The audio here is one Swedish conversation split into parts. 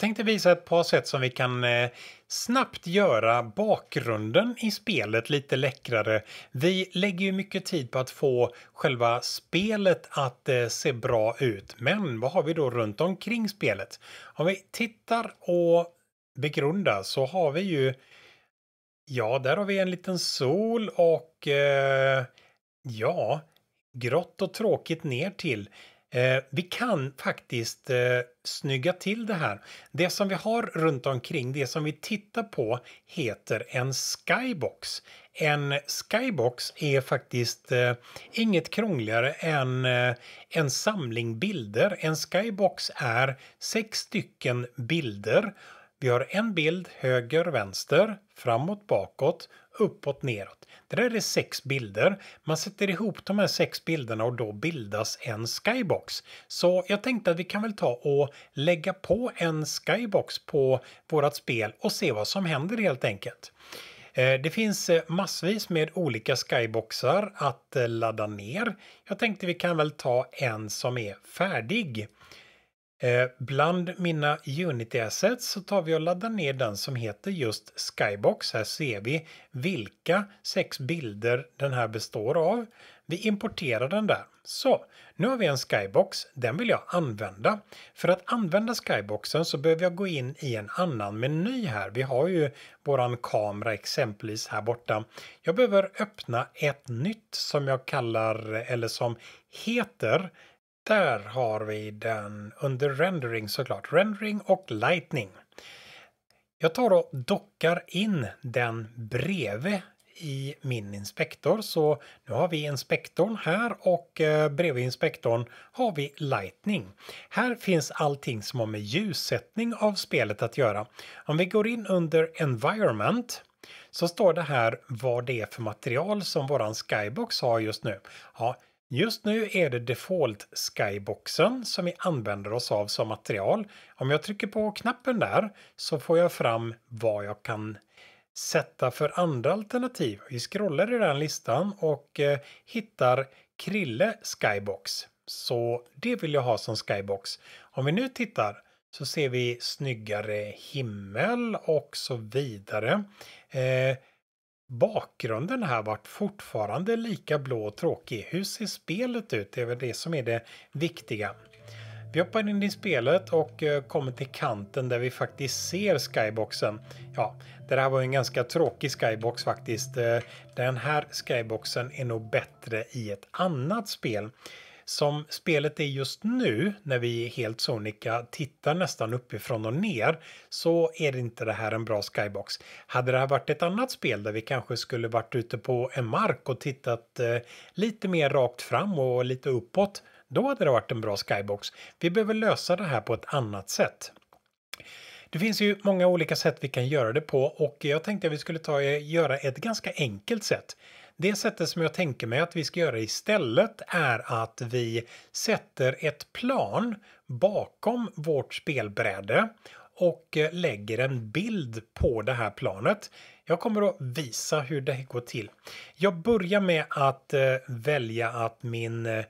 tänkte visa ett par sätt som vi kan eh, snabbt göra bakgrunden i spelet lite läckrare. Vi lägger ju mycket tid på att få själva spelet att eh, se bra ut. Men vad har vi då runt omkring spelet? Om vi tittar och begrundar så har vi ju Ja, där har vi en liten sol och eh, ja, grått och tråkigt ner till. Eh, vi kan faktiskt eh, snygga till det här. Det som vi har runt omkring, det som vi tittar på, heter en skybox. En skybox är faktiskt eh, inget krångligare än eh, en samling bilder. En skybox är sex stycken bilder. Vi har en bild höger, vänster, framåt, bakåt uppåt, neråt. Det där är sex bilder. Man sätter ihop de här sex bilderna och då bildas en skybox. Så jag tänkte att vi kan väl ta och lägga på en skybox på vårt spel och se vad som händer helt enkelt. Eh, det finns eh, massvis med olika skyboxar att eh, ladda ner. Jag tänkte vi kan väl ta en som är färdig. Eh, bland mina Unity Assets så tar vi och laddar ner den som heter just Skybox. Här ser vi vilka sex bilder den här består av. Vi importerar den där. Så, nu har vi en Skybox. Den vill jag använda. För att använda Skyboxen så behöver jag gå in i en annan meny här. Vi har ju våran kamera exempelvis här borta. Jag behöver öppna ett nytt som jag kallar, eller som heter där har vi den under rendering såklart. Rendering och lightning. Jag tar och dockar in den bredvid i min inspektor. Så nu har vi inspektorn här och eh, bredvid inspektorn har vi Lightning. Här finns allting som har med ljussättning av spelet att göra. Om vi går in under Environment så står det här vad det är för material som våran skybox har just nu. Ja, Just nu är det default-skyboxen som vi använder oss av som material. Om jag trycker på knappen där så får jag fram vad jag kan sätta för andra alternativ. Vi scrollar i den listan och eh, hittar Krille Skybox. Så det vill jag ha som skybox. Om vi nu tittar så ser vi snyggare himmel och så vidare. Eh, bakgrunden här varit fortfarande lika blå och tråkig. Hur ser spelet ut? Det är väl det som är det viktiga. Vi hoppar in i spelet och eh, kommer till kanten där vi faktiskt ser skyboxen. Ja, det här var en ganska tråkig skybox faktiskt. Eh, den här skyboxen är nog bättre i ett annat spel som spelet är just nu när vi helt sonika tittar nästan uppifrån och ner så är inte det här en bra skybox. Hade det här varit ett annat spel där vi kanske skulle varit ute på en mark och tittat eh, lite mer rakt fram och lite uppåt då hade det varit en bra skybox. Vi behöver lösa det här på ett annat sätt. Det finns ju många olika sätt vi kan göra det på och jag tänkte att vi skulle ta eh, göra ett ganska enkelt sätt. Det sättet som jag tänker mig att vi ska göra istället är att vi sätter ett plan bakom vårt spelbräde och eh, lägger en bild på det här planet. Jag kommer att visa hur det går till. Jag börjar med att eh, välja att min eh,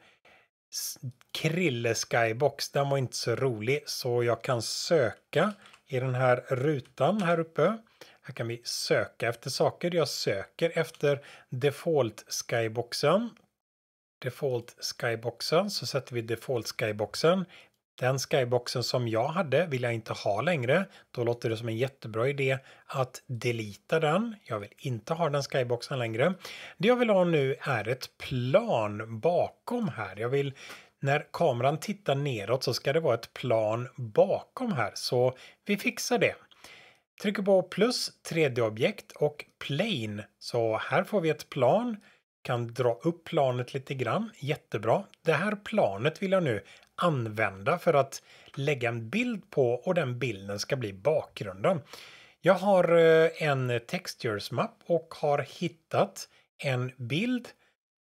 Krille Skybox, den var inte så rolig så jag kan söka i den här rutan här uppe här kan vi söka efter saker. Jag söker efter default skyboxen. Default skyboxen så sätter vi default skyboxen. Den skyboxen som jag hade vill jag inte ha längre. Då låter det som en jättebra idé att delita den. Jag vill inte ha den skyboxen längre. Det jag vill ha nu är ett plan bakom här. Jag vill när kameran tittar neråt så ska det vara ett plan bakom här så vi fixar det. Trycker på plus 3D-objekt och plane. Så här får vi ett plan. Kan dra upp planet lite grann. Jättebra. Det här planet vill jag nu använda för att lägga en bild på och den bilden ska bli bakgrunden. Jag har eh, en Textures texturesmapp och har hittat en bild,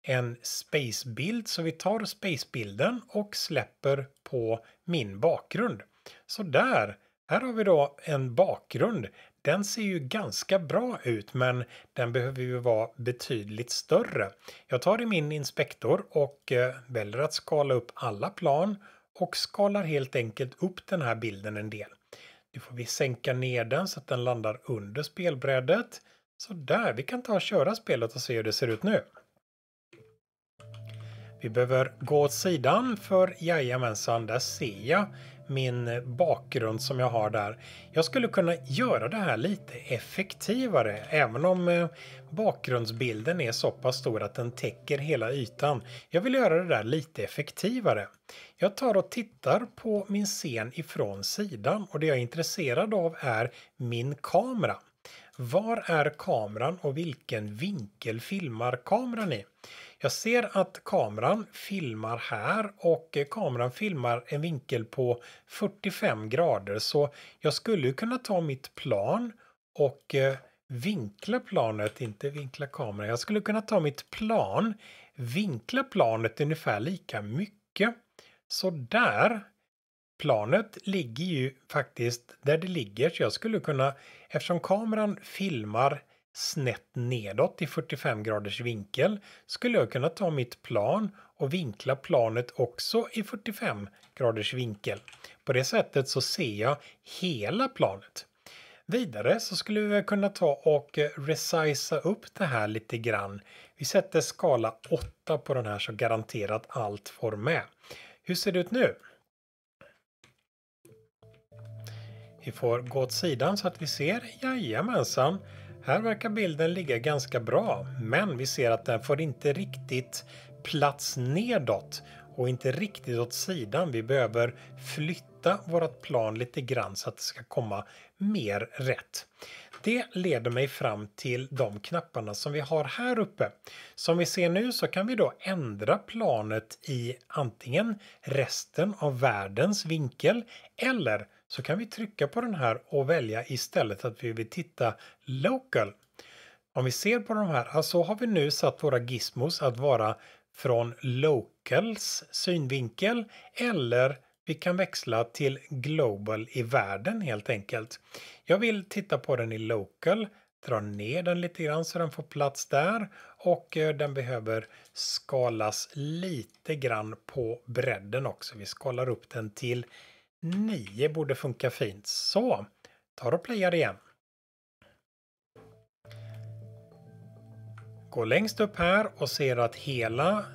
en spacebild. Så vi tar spacebilden och släpper på min bakgrund. Så där. Här har vi då en bakgrund. Den ser ju ganska bra ut men den behöver ju vara betydligt större. Jag tar i min inspektor och eh, väljer att skala upp alla plan och skalar helt enkelt upp den här bilden en del. Nu får vi sänka ner den så att den landar under spelbrädet. Så där, vi kan ta och köra spelet och se hur det ser ut nu. Vi behöver gå åt sidan för jajamensan, där ser jag min bakgrund som jag har där. Jag skulle kunna göra det här lite effektivare, även om eh, bakgrundsbilden är så pass stor att den täcker hela ytan. Jag vill göra det där lite effektivare. Jag tar och tittar på min scen ifrån sidan och det jag är intresserad av är min kamera. Var är kameran och vilken vinkel filmar kameran i? Jag ser att kameran filmar här och kameran filmar en vinkel på 45 grader så jag skulle kunna ta mitt plan och eh, vinkla planet, inte vinkla kameran. Jag skulle kunna ta mitt plan, vinkla planet ungefär lika mycket. Så där planet ligger ju faktiskt där det ligger så jag skulle kunna, eftersom kameran filmar snett nedåt i 45 graders vinkel, skulle jag kunna ta mitt plan och vinkla planet också i 45 graders vinkel. På det sättet så ser jag hela planet. Vidare så skulle vi kunna ta och resizea upp det här lite grann. Vi sätter skala 8 på den här så garanterat allt får med. Hur ser det ut nu? Vi får gå åt sidan så att vi ser. Jajamensan. Här verkar bilden ligga ganska bra men vi ser att den får inte riktigt plats nedåt och inte riktigt åt sidan. Vi behöver flytta vårt plan lite grann så att det ska komma mer rätt. Det leder mig fram till de knapparna som vi har här uppe. Som vi ser nu så kan vi då ändra planet i antingen resten av världens vinkel eller så kan vi trycka på den här och välja istället att vi vill titta local. Om vi ser på de här, så alltså har vi nu satt våra gizmos att vara från locals synvinkel eller vi kan växla till global i världen helt enkelt. Jag vill titta på den i local, dra ner den lite grann så den får plats där och eh, den behöver skalas lite grann på bredden också. Vi skalar upp den till 9 borde funka fint. Så, tar och playar igen. Gå längst upp här och ser att hela,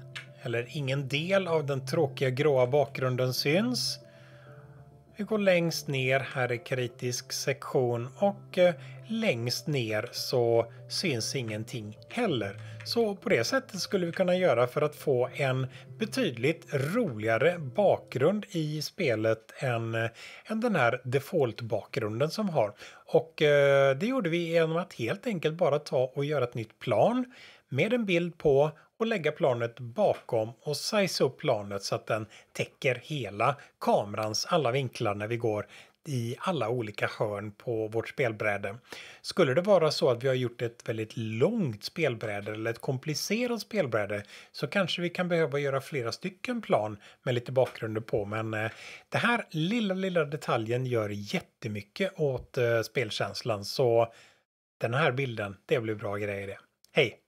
eller ingen del av den tråkiga gråa bakgrunden syns går längst ner, här är kritisk sektion och eh, längst ner så syns ingenting heller. Så på det sättet skulle vi kunna göra för att få en betydligt roligare bakgrund i spelet än, eh, än den här default-bakgrunden som har. Och eh, det gjorde vi genom att helt enkelt bara ta och göra ett nytt plan med en bild på och lägga planet bakom och sizea upp planet så att den täcker hela kamerans alla vinklar när vi går i alla olika hörn på vårt spelbräde. Skulle det vara så att vi har gjort ett väldigt långt spelbräde eller ett komplicerat spelbräde så kanske vi kan behöva göra flera stycken plan med lite bakgrunder på. Men eh, det här lilla, lilla detaljen gör jättemycket åt eh, spelkänslan så den här bilden, det blir bra grejer det. Hej!